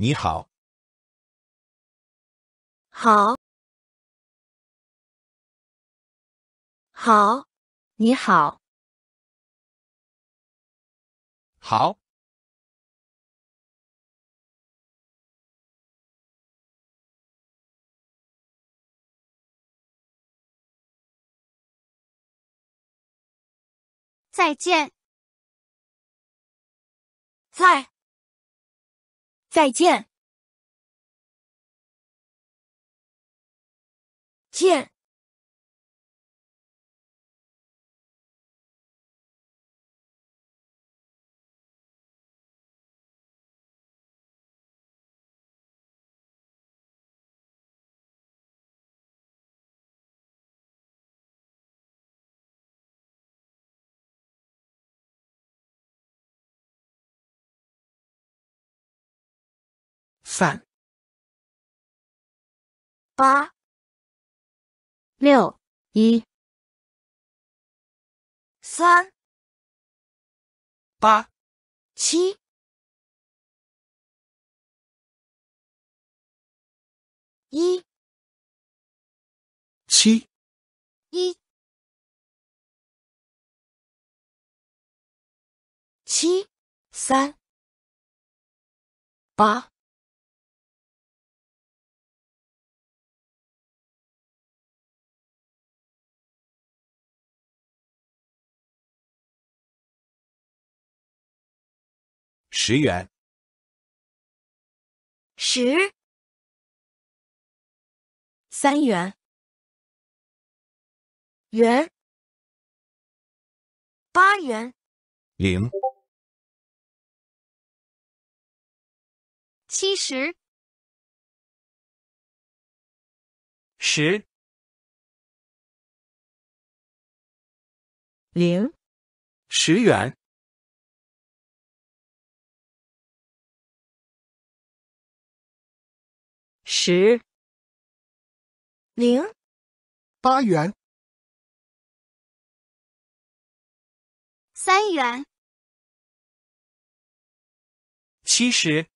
你好，好，好，你好，好，再见，在。再见，见。三八六一三八七一七一七三八。十元，十，三元，元，八元，零，七十，十，零，十元。十零八元，三元七十。